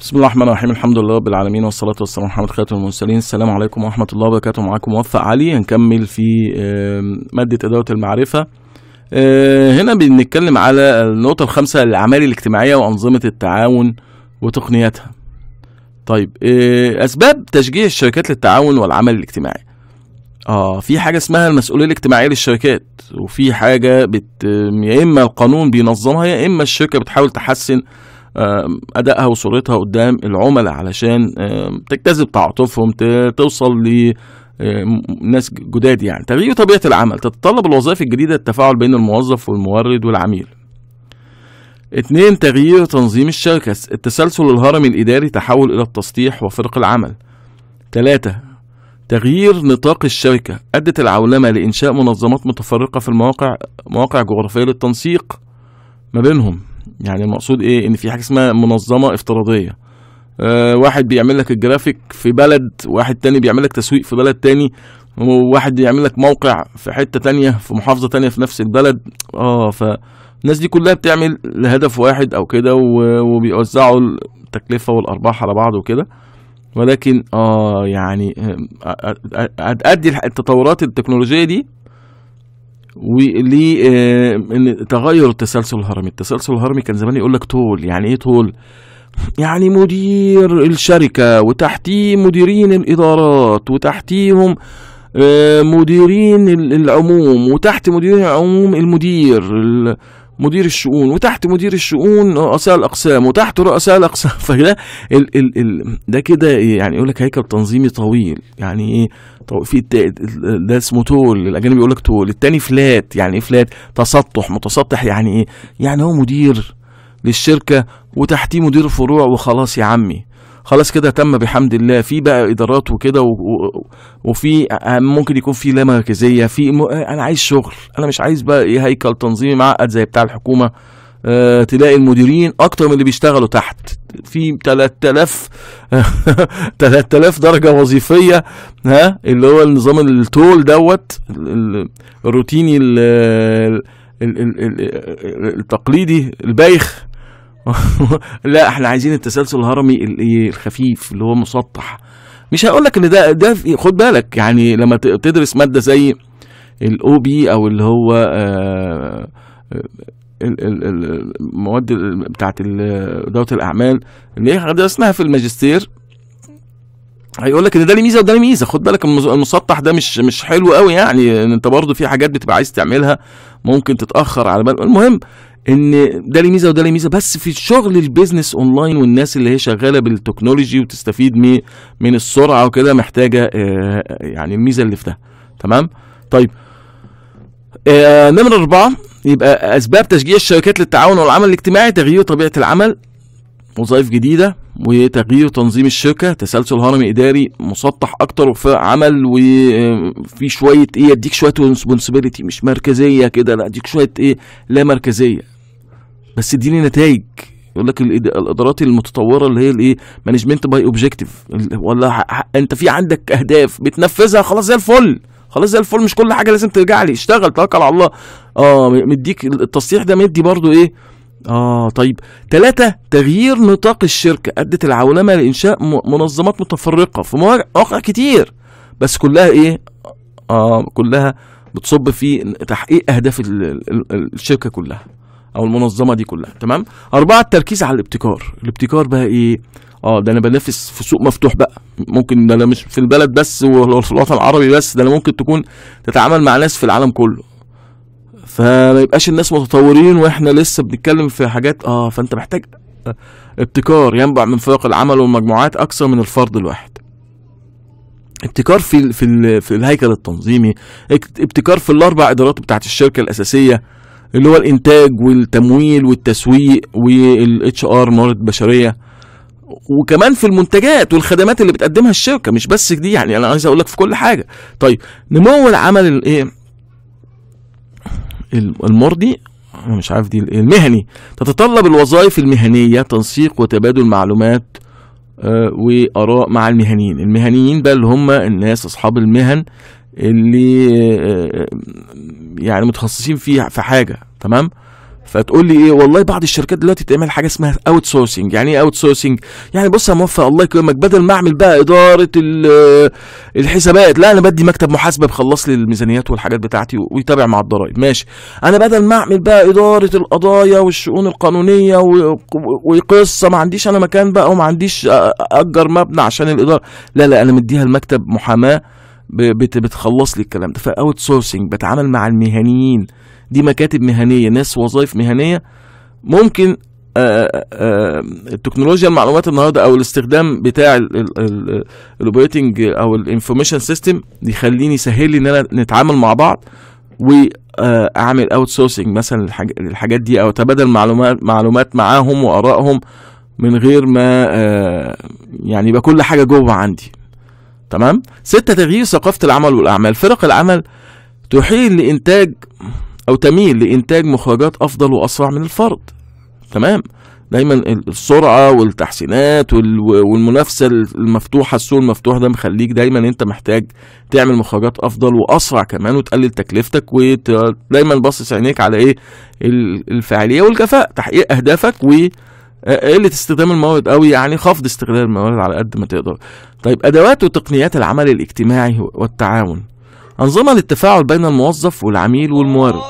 بسم الله الرحمن الرحيم الحمد لله رب العالمين والصلاة والسلام على محمد خاتم المرسلين السلام عليكم ورحمة الله وبركاته معاكم موفق علي هنكمل في مادة إدارة المعرفة آه، هنا بنتكلم على النقطة الخامسة الأعمال الاجتماعية وأنظمة التعاون وتقنياتها طيب آه، أسباب تشجيع الشركات للتعاون والعمل الاجتماعي اه في حاجة اسمها المسؤولية الاجتماعية للشركات وفي حاجة بت... آه، يا إما القانون بينظمها يا إما الشركة بتحاول تحسن ادائها وصورتها قدام العملاء علشان تجتذب تعاطفهم توصل ل ناس جداد يعني تغيير طبيعه العمل تتطلب الوظائف الجديده التفاعل بين الموظف والمورد والعميل اتنين تغيير تنظيم الشركة التسلسل الهرمي الإداري تحول إلى التسطيح وفرق العمل تلاتة تغيير نطاق الشركة أدت العولمة لإنشاء منظمات متفرقة في المواقع مواقع جغرافية للتنسيق ما بينهم يعني المقصود ايه ان في حاجه اسمها منظمه افتراضيه آه واحد بيعمل لك الجرافيك في بلد واحد تاني بيعمل لك تسويق في بلد تاني وواحد بيعمل لك موقع في حته تانية في محافظه تانية في نفس البلد اه فالناس دي كلها بتعمل لهدف واحد او كده وبيوزعوا التكلفه والارباح على بعض وكده ولكن اه يعني ادي التطورات التكنولوجيه دي لتغير آه، التسلسل الهرمي التسلسل الهرمي كان زمان يقول لك تول يعني ايه تول يعني مدير الشركة وتحتيه مديرين الإدارات وتحتيهم آه، مديرين العموم وتحت مديرين العموم المدير مدير الشؤون وتحت مدير الشؤون رؤساء الاقسام وتحت رؤساء الاقسام فده ال ال ال ده كده يعني يقول لك هيكل تنظيمي طويل يعني ايه في ده اسمه تول الاجانب يقول لك تول التاني فلات يعني ايه فلات تسطح متسطح يعني ايه يعني هو مدير للشركه وتحتيه مدير فروع وخلاص يا عمي خلاص كده تم بحمد الله في بقى ادارات وكده وفي ممكن يكون في لا مركزيه في م... انا عايز شغل انا مش عايز بقى ايه هيكل تنظيمي معقد زي بتاع الحكومه أه تلاقي المديرين اكتر من اللي بيشتغلوا تحت في 3000 3000 درجه وظيفيه ها اللي هو النظام التول دوت الروتيني التقليدي البايخ لا احنا عايزين التسلسل الهرمي الخفيف اللي هو مسطح مش هقول لك ان ده ده خد بالك يعني لما تدرس ماده زي الاو بي او اللي هو آه، آه، المواد بتاعت اداره الاعمال اللي هي درسناها في الماجستير هيقول لك ان ده ليه ميزه وده ليه ميزه خد بالك المسطح ده مش مش حلو قوي يعني انت برضه في حاجات بتبقى عايز تعملها ممكن تتاخر على بال المهم ان ده ليه ميزه وده ليه ميزه بس في شغل البيزنس اونلاين والناس اللي هي شغاله بالتكنولوجي وتستفيد من من السرعه وكده محتاجه آه، يعني الميزه اللي في ده تمام طيب آه، نمرة أربعة يبقى أسباب تشجيع الشركات للتعاون والعمل الاجتماعي تغيير طبيعة العمل وظائف جديدة وتغيير تنظيم الشركة تسلسل هرمي إداري مسطح أكتر وفرق عمل وفي آه، شوية إيه يديك شوية مش مركزية كده لا أديك شوية إيه لا مركزية بس اديني نتائج يقول لك الادارات المتطوره اللي هي الايه مانجمنت باي اوبجيكتيف ولا انت في عندك اهداف بتنفذها خلاص زي الفل خلاص زي الفل مش كل حاجه لازم ترجع لي اشتغل توكل على الله اه مديك التصريح ده مدي برضو ايه اه طيب ثلاثة تغيير نطاق الشركة أدت العولمة لإنشاء منظمات متفرقة في مواقع كتير بس كلها إيه؟ آه كلها بتصب في تحقيق أهداف الشركة كلها او المنظمه دي كلها تمام اربعه التركيز على الابتكار الابتكار بقى ايه اه ده انا بنافس في سوق مفتوح بقى ممكن ده انا مش في البلد بس ولا في الوطن العربي بس ده انا ممكن تكون تتعامل مع ناس في العالم كله فما يبقاش الناس متطورين واحنا لسه بنتكلم في حاجات اه فانت محتاج ابتكار ينبع من فرق العمل والمجموعات اكثر من الفرد الواحد ابتكار في الـ في الـ في الهيكل التنظيمي ابتكار في الاربع ادارات بتاعت الشركه الاساسيه اللي هو الانتاج والتمويل والتسويق والاتش ار موارد بشريه وكمان في المنتجات والخدمات اللي بتقدمها الشركه مش بس دي يعني انا عايز اقول لك في كل حاجه طيب نمو العمل الايه المرضي انا مش عارف دي إيه؟ المهني تتطلب الوظائف المهنيه تنسيق وتبادل معلومات آه، واراء مع المهنيين المهنيين بقى اللي هم الناس اصحاب المهن اللي آه، يعني متخصصين فيه في حاجه تمام فتقول لي ايه والله بعض الشركات دلوقتي تعمل حاجه اسمها اوت سورسنج يعني ايه اوت سورسنج يعني بص يا موفق الله يكرمك بدل ما اعمل بقى اداره آه، الحسابات لا انا بدي مكتب محاسبه بخلص لي الميزانيات والحاجات بتاعتي ويتابع مع الضرائب ماشي انا بدل ما اعمل بقى اداره القضايا والشؤون القانونيه وقصه ما عنديش انا مكان بقى وما عنديش اجر مبنى عشان الاداره لا لا انا مديها المكتب محاماه بتخلص لي الكلام ده فاوت سورسنج بتعامل مع المهنيين دي مكاتب مهنيه ناس وظائف مهنيه ممكن التكنولوجيا المعلومات النهارده او الاستخدام بتاع الاوبريتنج او الانفورميشن سيستم يخليني يسهل لي ان انا نتعامل مع بعض واعمل اوت سورسنج مثلا للحاجات دي او اتبادل معلومات معلومات معاهم وارائهم من غير ما يعني يبقى كل حاجه جوه عندي تمام ستة تغيير ثقافة العمل والأعمال فرق العمل تحيل لإنتاج أو تميل لإنتاج مخرجات أفضل وأسرع من الفرد تمام دايما السرعه والتحسينات والمنافسه المفتوحه السوق المفتوح ده مخليك دايما انت محتاج تعمل مخرجات افضل واسرع كمان وتقلل تكلفتك ودايما باصص عينيك على ايه الفاعليه والكفاءه تحقيق اهدافك و آه، قله استخدام الموارد او يعني خفض استخدام الموارد على قد ما تقدر طيب ادوات وتقنيات العمل الاجتماعي والتعاون انظمه للتفاعل بين الموظف والعميل والمورد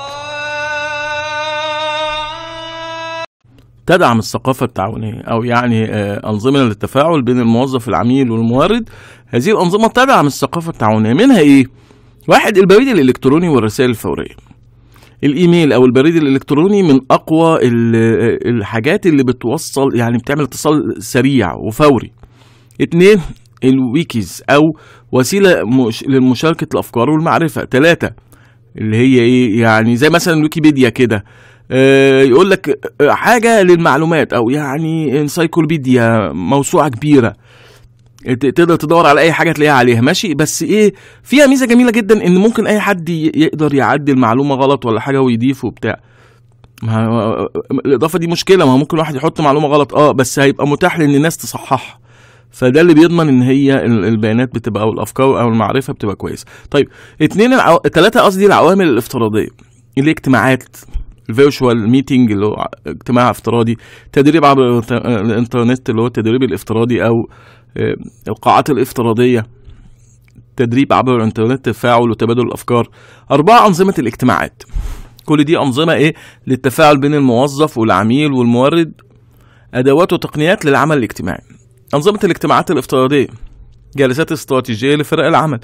تدعم الثقافة التعاونية أو يعني آه، أنظمة للتفاعل بين الموظف العميل والمورد هذه الأنظمة تدعم الثقافة التعاونية منها إيه؟ واحد البريد الإلكتروني والرسائل الفورية الايميل او البريد الالكتروني من اقوى الحاجات اللي بتوصل يعني بتعمل اتصال سريع وفوري اتنين الويكيز او وسيله مش لمشاركه الافكار والمعرفه ثلاثة اللي هي ايه يعني زي مثلا ويكيبيديا كده اه يقول لك آه، حاجه للمعلومات او يعني انسايكلوبيديا موسوعه كبيره تقدر تدور على اي حاجه تلاقيها عليها ماشي بس ايه فيها ميزه جميله جدا ان ممكن اي حد يقدر يعدي المعلومه غلط ولا حاجه ويضيف وبتاع الاضافه دي مشكله ما ممكن واحد يحط معلومه غلط اه بس هيبقى متاح لان الناس تصححها فده اللي بيضمن ان هي البيانات بتبقى او الافكار او المعرفه بتبقى كويسه طيب اثنين العو... قصدي العوامل الافتراضيه الاجتماعات الفيرشوال ميتنج اللي هو اجتماع افتراضي تدريب عبر الانترنت اللي هو التدريب الافتراضي او آه، القاعات الافتراضية تدريب عبر الانترنت تفاعل وتبادل الافكار اربعة انظمة الاجتماعات كل دي انظمة ايه للتفاعل بين الموظف والعميل والمورد ادوات وتقنيات للعمل الاجتماعي انظمة الاجتماعات الافتراضية جلسات استراتيجية لفرق العمل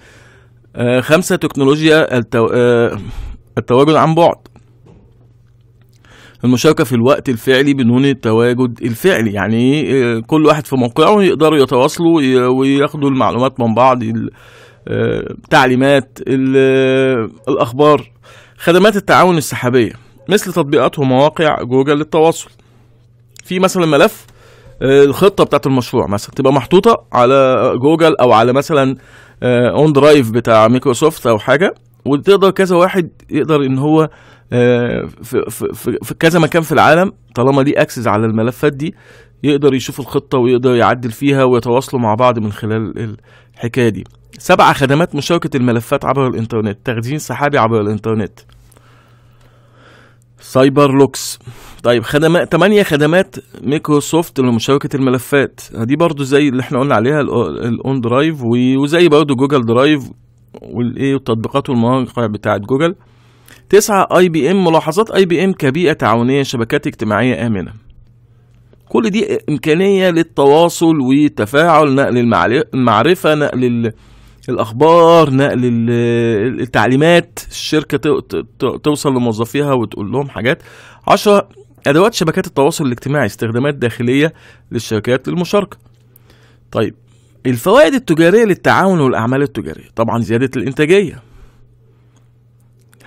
آه، خمسة تكنولوجيا التو... آه، التواجد عن بعد المشاركه في الوقت الفعلي بدون التواجد الفعلي يعني آه، كل واحد في موقعه يقدروا يتواصلوا وياخدوا المعلومات من بعض التعليمات آه، آه، الاخبار خدمات التعاون السحابيه مثل تطبيقات ومواقع جوجل للتواصل في مثلا ملف الخطه بتاعت المشروع مثلا تبقى محطوطه على جوجل او على مثلا اون درايف بتاع مايكروسوفت او حاجه وتقدر كذا واحد يقدر ان هو آه، في, في, في كذا مكان في العالم طالما ليه اكسس على الملفات دي يقدر يشوف الخطه ويقدر يعدل فيها ويتواصلوا مع بعض من خلال الحكايه دي سبعة خدمات مشاركة الملفات عبر الإنترنت تخزين سحابي عبر الإنترنت سايبر لوكس طيب خدمات تمانية خدمات مايكروسوفت لمشاركة الملفات دي برضو زي اللي احنا قلنا عليها الأون درايف وزي برضو جوجل درايف والإيه والتطبيقات والمواقع بتاعت جوجل تسعة اي بي ام ملاحظات اي بي ام كبيئة تعاونية شبكات اجتماعية آمنة كل دي إمكانية للتواصل والتفاعل نقل المعرفة نقل الأخبار نقل التعليمات الشركة توصل لموظفيها وتقول لهم حاجات عشرة أدوات شبكات التواصل الاجتماعي استخدامات داخلية للشركات للمشاركة طيب الفوائد التجارية للتعاون والأعمال التجارية طبعا زيادة الإنتاجية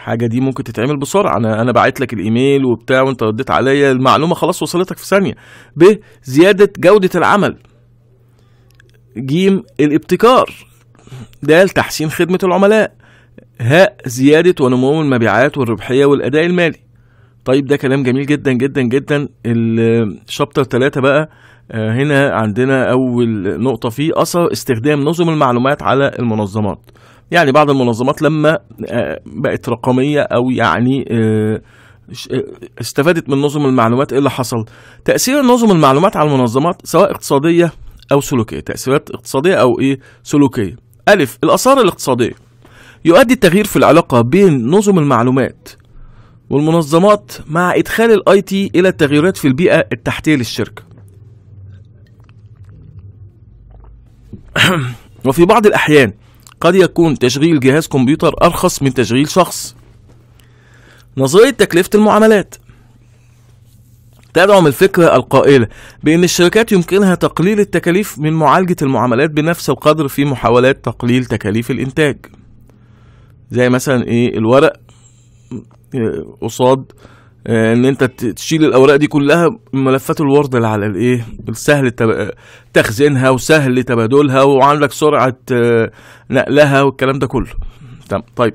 الحاجه دي ممكن تتعمل بسرعه انا انا باعت لك الايميل وبتاع وانت رديت عليا المعلومه خلاص وصلتك في ثانيه ب زياده جوده العمل ج الابتكار د تحسين خدمه العملاء ه زياده ونمو المبيعات والربحيه والاداء المالي طيب ده كلام جميل جدا جدا جدا الشابتر 3 بقى آه، هنا عندنا اول نقطه فيه اثر استخدام نظم المعلومات على المنظمات يعني بعض المنظمات لما آه، بقت رقميه او يعني آه، آه، استفادت من نظم المعلومات ايه اللي حصل تاثير نظم المعلومات على المنظمات سواء اقتصاديه او سلوكيه تاثيرات اقتصاديه او ايه سلوكيه الف الاثار الاقتصاديه يؤدي التغيير في العلاقه بين نظم المعلومات والمنظمات مع ادخال الاي تي الى التغييرات في البيئه التحتيه للشركه وفي بعض الاحيان قد يكون تشغيل جهاز كمبيوتر أرخص من تشغيل شخص نظرية تكلفة المعاملات تدعم الفكرة القائلة بأن الشركات يمكنها تقليل التكاليف من معالجة المعاملات بنفس القدر في محاولات تقليل تكاليف الإنتاج زي مثلا إيه الورق إيه، قصاد إيه آه، ان انت تشيل الاوراق دي كلها ملفات الوورد اللي على الايه السهل تخزينها وسهل تبادلها وعندك سرعه آه، نقلها والكلام ده كله طيب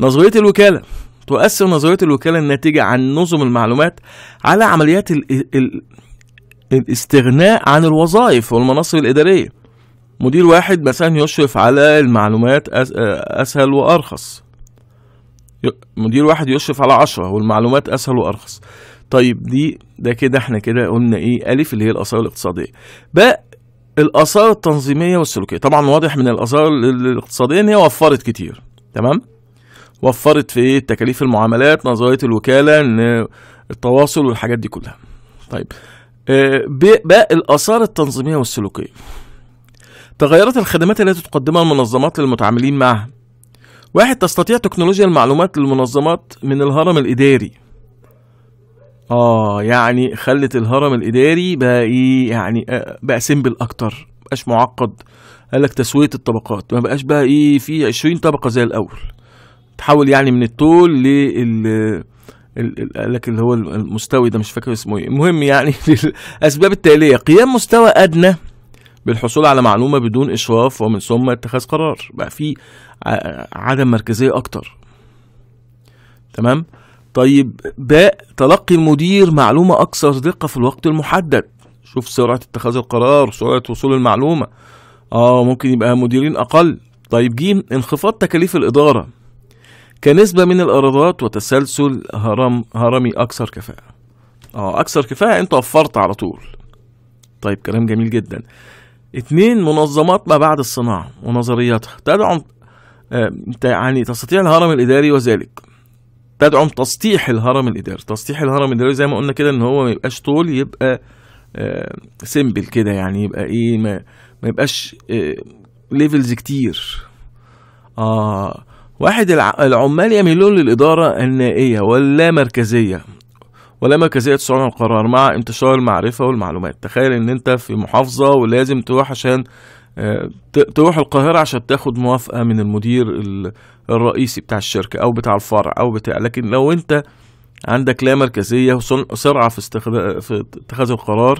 نظريه الوكاله تؤثر نظريه الوكاله الناتجه عن نظم المعلومات على عمليات الـ الـ الاستغناء عن الوظائف والمناصب الاداريه مدير واحد مثلا يشرف على المعلومات آه، اسهل وارخص مدير واحد يشرف على عشرة والمعلومات اسهل وارخص طيب دي ده كده احنا كده قلنا ايه الف اللي هي الاثار الاقتصاديه باء الاثار التنظيميه والسلوكيه طبعا واضح من الاثار الاقتصاديه ان هي وفرت كتير تمام وفرت في ايه تكاليف المعاملات نظريه الوكاله ان التواصل والحاجات دي كلها طيب آه، باء الاثار التنظيميه والسلوكيه تغيرت الخدمات التي تقدمها المنظمات للمتعاملين معها واحد تستطيع تكنولوجيا المعلومات للمنظمات من الهرم الإداري اه يعني خلت الهرم الإداري بقى إيه يعني آه، بقى سيمبل أكتر مبقاش معقد قال لك تسوية الطبقات ما بقاش بقى إيه في 20 طبقة زي الأول تحول يعني من الطول لل قال لك اللي هو المستوي ده مش فاكر اسمه ايه المهم يعني الاسباب التاليه قيام مستوى ادنى بالحصول على معلومه بدون اشراف ومن ثم اتخاذ قرار بقى في عدم مركزيه اكتر تمام طيب باء تلقي المدير معلومه اكثر دقه في الوقت المحدد شوف سرعه اتخاذ القرار سرعه وصول المعلومه اه ممكن يبقى مديرين اقل طيب جيم انخفاض تكاليف الاداره كنسبه من الايرادات وتسلسل هرم هرمي اكثر كفاءه اه اكثر كفاءه انت وفرت على طول طيب كلام جميل جدا اثنين منظمات ما بعد الصناعة ونظرياتها تدعم آه، يعني تستطيع الهرم الإداري وذلك تدعم تسطيح الهرم الإداري تسطيح الهرم الإداري زي ما قلنا كده إن هو ما يبقاش طول يبقى سيمبل آه، كده يعني يبقى إيه ما, ما يبقاش ليفلز آه، كتير آه واحد العمال يميلون للإدارة النائية واللا مركزية ولا مركزية صنع القرار مع انتشار المعرفة والمعلومات تخيل ان انت في محافظة ولازم تروح عشان آه، تروح القاهرة عشان تاخد موافقة من المدير الرئيسي بتاع الشركة او بتاع الفرع او بتاع لكن لو انت عندك لا مركزية وسرعة في, في اتخاذ القرار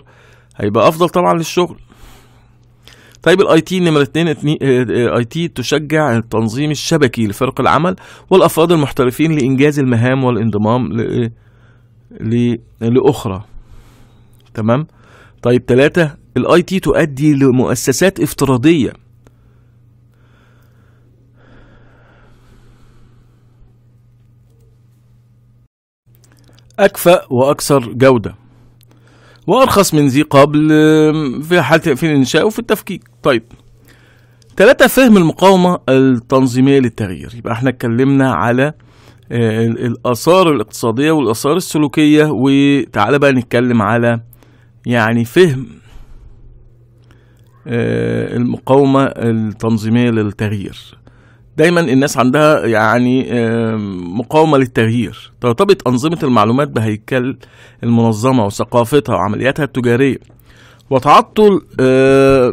هيبقى افضل طبعا للشغل طيب الاي تي نمرة اتنين آه، آه، اي تي تشجع التنظيم الشبكي لفرق العمل والافراد المحترفين لانجاز المهام والانضمام ل... لأخرى تمام طيب ثلاثة الاي تي تؤدي لمؤسسات افتراضية أكفأ وأكثر جودة وأرخص من ذي قبل في حالة في الإنشاء وفي التفكيك طيب ثلاثة فهم المقاومة التنظيمية للتغيير يبقى احنا اتكلمنا على الاثار الاقتصاديه والاثار السلوكيه وتعالى بقى نتكلم على يعني فهم آه، المقاومه التنظيميه للتغيير دايما الناس عندها يعني آه، مقاومه للتغيير ترتبط انظمه المعلومات بهيكل المنظمه وثقافتها وعملياتها التجاريه وتعطل آه،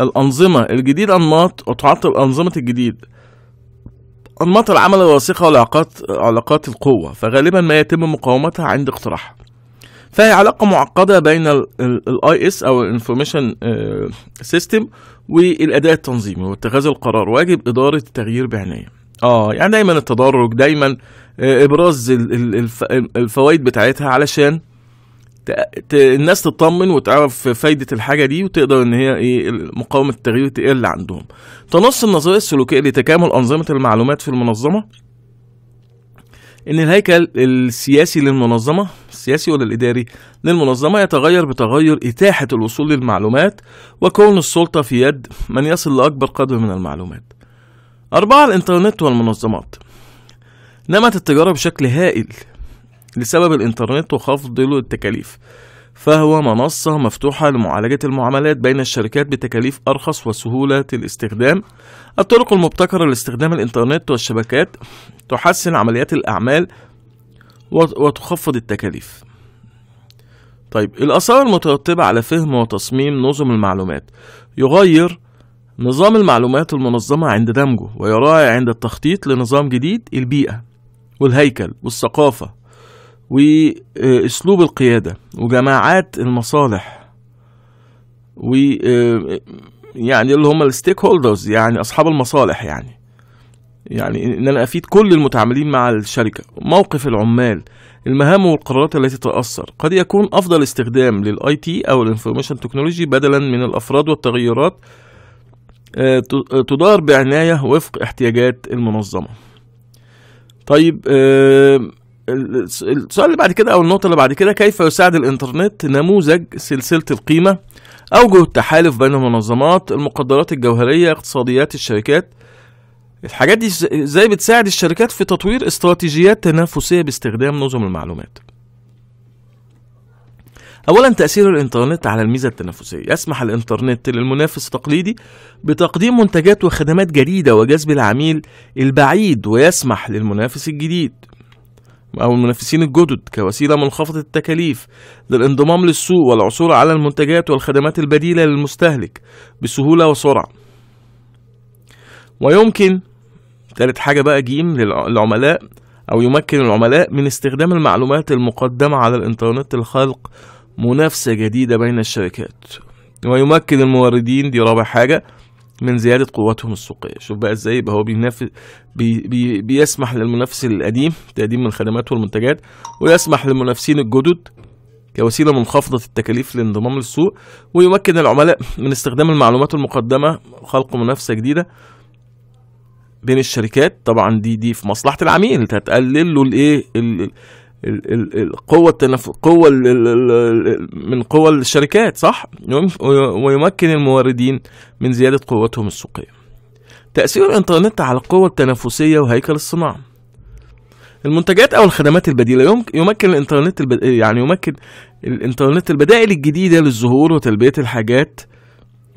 الانظمه الجديد انماط وتعطل انظمه الجديد أنماط العمل الراسخة والعلاقات علاقات القوة فغالبا ما يتم مقاومتها عند اقتراحها فهي علاقة معقدة بين الاي اس او الانفورميشن سيستم والاداء التنظيمي واتخاذ القرار واجب ادارة التغيير بعناية اه يعني دايما التدرج دايما آه، ابراز الفوائد بتاعتها علشان الناس تطمن وتعرف فايده الحاجه دي وتقدر ان هي ايه مقاومه التغيير تقل عندهم تنص النظريه السلوكيه لتكامل انظمه المعلومات في المنظمه ان الهيكل السياسي للمنظمه السياسي ولا الاداري للمنظمه يتغير بتغير اتاحه الوصول للمعلومات وكون السلطه في يد من يصل لاكبر قدر من المعلومات أربعة الإنترنت والمنظمات نمت التجارة بشكل هائل لسبب الإنترنت وخفض له التكاليف فهو منصة مفتوحة لمعالجة المعاملات بين الشركات بتكاليف أرخص وسهولة الاستخدام الطرق المبتكرة لاستخدام الإنترنت والشبكات تحسن عمليات الأعمال وتخفض التكاليف طيب الآثار المترتبة على فهم وتصميم نظم المعلومات يغير نظام المعلومات المنظمة عند دمجه ويراعي عند التخطيط لنظام جديد البيئة والهيكل والثقافة واسلوب القياده وجماعات المصالح و آه، يعني اللي هم الستيك هولدرز يعني اصحاب المصالح يعني يعني ان انا افيد كل المتعاملين مع الشركه موقف العمال المهام والقرارات التي تتاثر قد يكون افضل استخدام للاي تي او الانفورميشن تكنولوجي بدلا من الافراد والتغيرات آه، آه، تدار بعنايه وفق احتياجات المنظمه طيب السؤال اللي بعد كده او النقطه اللي بعد كده كيف يساعد الانترنت نموذج سلسله القيمه اوجه التحالف بين المنظمات المقدرات الجوهريه اقتصاديات الشركات الحاجات دي ازاي بتساعد الشركات في تطوير استراتيجيات تنافسيه باستخدام نظم المعلومات اولا تاثير الانترنت على الميزه التنافسيه يسمح الانترنت للمنافس التقليدي بتقديم منتجات وخدمات جديده وجذب العميل البعيد ويسمح للمنافس الجديد أو المنافسين الجدد كوسيلة منخفضة التكاليف للانضمام للسوق والعثور على المنتجات والخدمات البديلة للمستهلك بسهولة وسرعة ويمكن تالت حاجة بقى جيم للعملاء أو يمكن العملاء من استخدام المعلومات المقدمة على الإنترنت لخلق منافسة جديدة بين الشركات ويمكن الموردين دي رابع حاجة من زياده قوتهم السوقيه شوف بقى ازاي يبقى هو بينافس بي بي بيسمح للمنافس القديم تقديم الخدمات والمنتجات ويسمح للمنافسين الجدد كوسيله منخفضه التكاليف للانضمام للسوق ويمكن العملاء من استخدام المعلومات المقدمه خلق منافسه جديده بين الشركات طبعا دي دي في مصلحه العميل هتقلل له الايه القوة التنف... قوة من قوى الشركات صح؟ ويمكن الموردين من زيادة قوتهم السوقية. تأثير الإنترنت على القوة التنافسية وهيكل الصناعة. المنتجات أو الخدمات البديلة يمكن الإنترنت الب... يعني يمكن الإنترنت البدائل الجديدة للظهور وتلبية الحاجات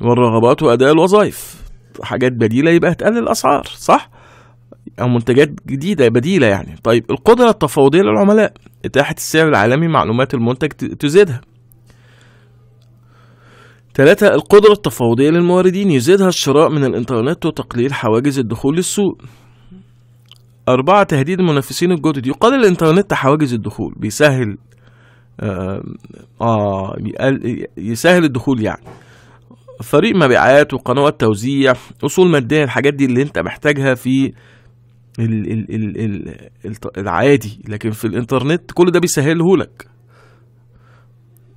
والرغبات وأداء الوظائف. حاجات بديلة يبقى هتقلل الأسعار صح؟ او منتجات جديده بديله يعني طيب القدره التفاوضيه للعملاء اتاحه السعر العالمي معلومات المنتج تزيدها ثلاثة القدرة التفاوضية للموردين يزيدها الشراء من الإنترنت وتقليل حواجز الدخول للسوق أربعة تهديد المنافسين الجدد يقلل الإنترنت حواجز الدخول بيسهل آه, آه يسهل الدخول يعني فريق مبيعات وقنوات توزيع أصول مادية الحاجات دي اللي أنت محتاجها في ال ال ال ال العادي لكن في الانترنت كل ده بيسهله لك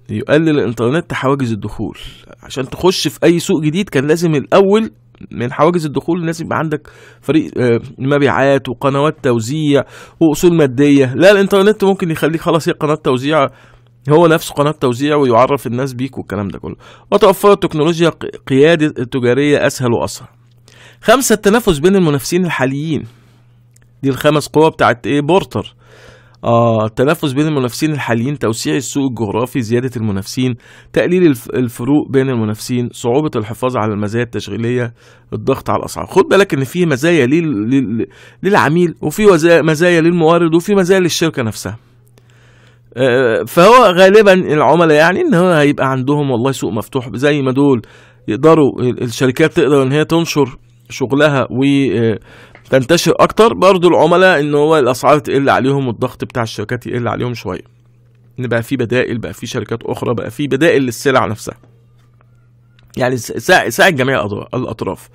يقلل الانترنت حواجز الدخول عشان تخش في اي سوق جديد كان لازم الاول من حواجز الدخول لازم يبقى عندك فريق آه، مبيعات وقنوات توزيع واصول ماديه لا الانترنت ممكن يخليك خلاص هي قناه توزيع هو نفسه قناة توزيع ويعرف الناس بيك والكلام ده كله وتوفرت التكنولوجيا قيادة تجارية أسهل وأسرع خمسة التنافس بين المنافسين الحاليين دي الخمس قوى بتاعت ايه بورتر آه التنافس بين المنافسين الحاليين توسيع السوق الجغرافي زيادة المنافسين تقليل الفروق بين المنافسين صعوبة الحفاظ على المزايا التشغيلية الضغط على الأسعار خد بالك إن في مزايا للعميل وفي مزايا للمورد وفي مزايا للشركة نفسها آه، فهو غالبا العملاء يعني ان هو هيبقى عندهم والله سوق مفتوح زي ما دول يقدروا الشركات تقدر ان هي تنشر شغلها آه، تنتشر اكتر برضو العملاء ان هو الاسعار تقل عليهم والضغط بتاع الشركات يقل عليهم شويه ان بقى في بدائل بقى في شركات اخرى بقى في بدائل للسلع نفسها يعني ساعد جميع الاطراف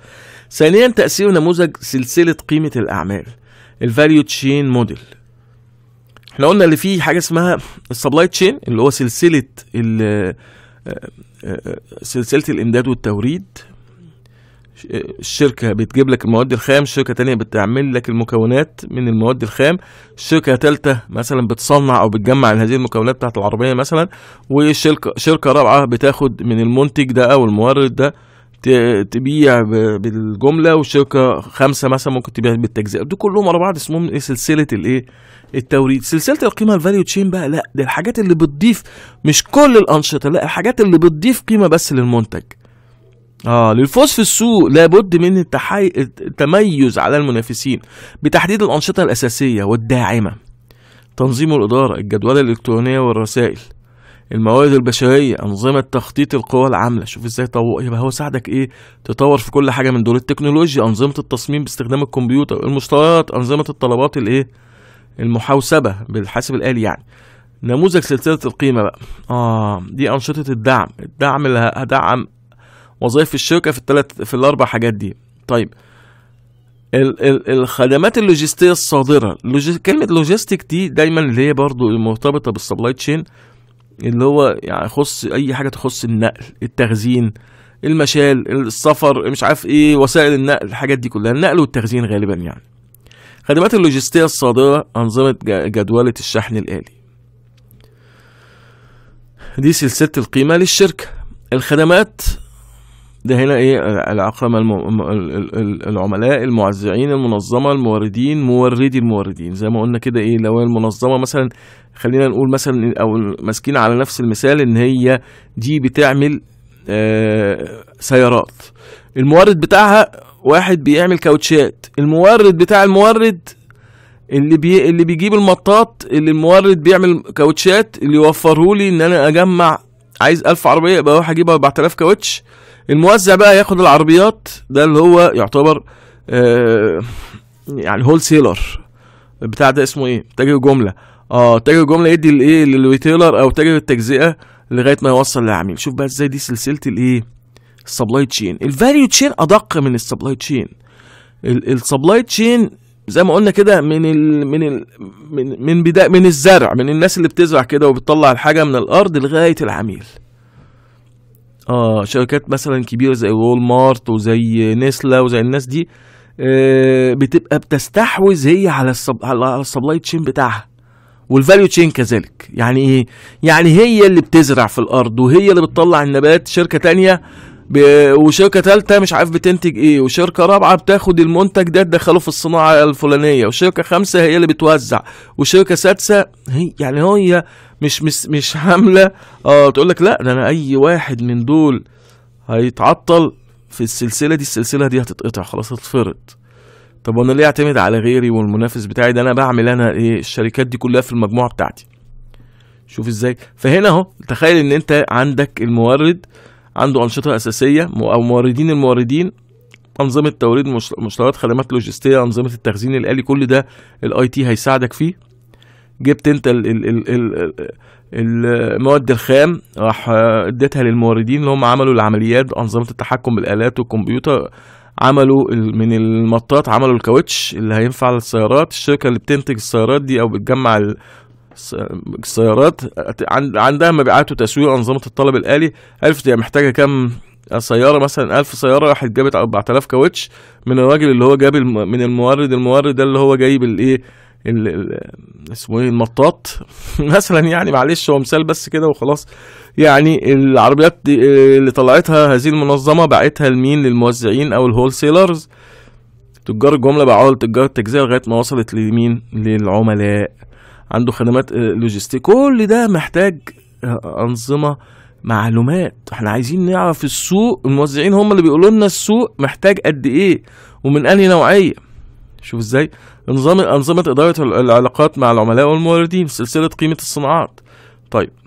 ثانيا تاثير نموذج سلسله قيمه الاعمال الفاليو تشين موديل احنا قلنا اللي فيه حاجه اسمها السبلاي تشين اللي هو سلسله آه، آه، آه، سلسله الامداد والتوريد الشركة بتجيب لك المواد الخام شركة تانية بتعمل لك المكونات من المواد الخام شركة تالتة مثلا بتصنع أو بتجمع هذه المكونات بتاعت العربية مثلا وشركة شركة رابعة بتاخد من المنتج ده أو المورد ده تبيع بالجمله وشركه خمسه مثلا ممكن تبيع بالتجزئه دول كلهم ورا بعض اسمهم ايه سلسله الايه التوريد سلسله القيمه الفاليو تشين بقى لا دي الحاجات اللي بتضيف مش كل الانشطه لا الحاجات اللي بتضيف قيمه بس للمنتج اه للفوز في السوق لابد من التحي... التميز على المنافسين بتحديد الانشطه الاساسيه والداعمه تنظيم الاداره الجدول الالكترونيه والرسائل الموارد البشريه انظمه تخطيط القوى العامله شوف ازاي طو... يبقى هو ساعدك ايه تطور في كل حاجه من دول التكنولوجيا انظمه التصميم باستخدام الكمبيوتر المشتريات انظمه الطلبات الايه المحاسبة بالحاسب الالي يعني نموذج سلسله القيمه بقى اه دي انشطه الدعم الدعم اللي هدعم وظائف الشركه في الثلاث في الاربع حاجات دي طيب ال ال الخدمات اللوجستيه الصادره لوجي... كلمه لوجيستيك دي دايما اللي هي برضو مرتبطه بالسبلاي تشين اللي هو يعني يخص اي حاجه تخص النقل التخزين المشال السفر مش عارف ايه وسائل النقل الحاجات دي كلها النقل والتخزين غالبا يعني خدمات اللوجستيه الصادره انظمه جدوله الشحن الالي دي سلسله القيمه للشركه الخدمات ده هنا ايه العقم الم... العملاء الموزعين المنظمه الموردين موردي الموردين زي ما قلنا كده ايه لو المنظمه مثلا خلينا نقول مثلا او ماسكين على نفس المثال ان هي دي بتعمل آه سيارات المورد بتاعها واحد بيعمل كاوتشات المورد بتاع المورد اللي بي... اللي بيجيب المطاط اللي المورد بيعمل كاوتشات اللي يوفره لي ان انا اجمع عايز 1000 عربيه يبقى اروح اجيب 4000 كاوتش الموزع بقى ياخد العربيات ده اللي هو يعتبر آه يعني هول سيلر بتاع ده اسمه ايه تاجر جمله اه تاجر جمله يدي الايه للريتيلر او تاجر التجزئه لغايه ما يوصل للعميل شوف بقى ازاي دي سلسله الايه السبلاي تشين الفاليو تشين ادق من السبلاي تشين السبلاي تشين زي ما قلنا كده من ال من ال من من بدا من الزرع من الناس اللي بتزرع كده وبتطلع الحاجه من الارض لغايه العميل اه شركات مثلا كبيره زي وول مارت وزي نسلا وزي الناس دي آه بتبقى بتستحوذ هي على على السبلاي تشين بتاعها والفاليو تشين كذلك يعني ايه يعني هي اللي بتزرع في الارض وهي اللي بتطلع النبات شركه تانية ب... وشركه ثالثه مش عارف بتنتج ايه وشركه رابعه بتاخد المنتج ده تدخله في الصناعه الفلانيه وشركه خامسه هي اللي بتوزع وشركه سادسه هي يعني هي مش مش مش حامله اه تقول لك لا ده انا اي واحد من دول هيتعطل في السلسله دي السلسله دي هتتقطع خلاص هتفرط طب وانا ليه اعتمد على غيري والمنافس بتاعي ده انا بعمل انا ايه الشركات دي كلها في المجموعه بتاعتي شوف ازاي فهنا اهو تخيل ان انت عندك المورد عنده انشطه اساسيه او موردين الموردين انظمه توريد مشتريات خدمات لوجستيه انظمه التخزين الالي كل ده الاي تي هيساعدك فيه جبت انت ال ال ال ال المواد الخام راح اديتها للموردين اللي هم عملوا العمليات انظمه التحكم بالالات والكمبيوتر عملوا من المطاط عملوا الكاوتش اللي هينفع للسيارات الشركه اللي بتنتج السيارات دي او بتجمع السيارات عندها مبيعات وتسويق انظمه الطلب الالي عرفت هي محتاجه كام سياره مثلا 1000 سياره راحت جابت 4000 كاوتش من الراجل اللي هو جاب من المورد المورد ده اللي هو جايب الايه اسمه ايه المطاط مثلا يعني معلش هو مثال بس كده وخلاص يعني العربيات آه، اللي طلعتها هذه المنظمه باعتها لمين للموزعين او الهول سيلرز تجار الجمله باعوها لتجار التجزئه لغايه ما وصلت لمين للعملاء عنده خدمات آه، لوجستيك كل ده محتاج آه، انظمه معلومات احنا عايزين نعرف السوق الموزعين هم اللي بيقولوا لنا السوق محتاج قد ايه ومن انهي نوعيه شوف ازاي نظام انظمه اداره العلاقات مع العملاء والموردين سلسله قيمه الصناعات طيب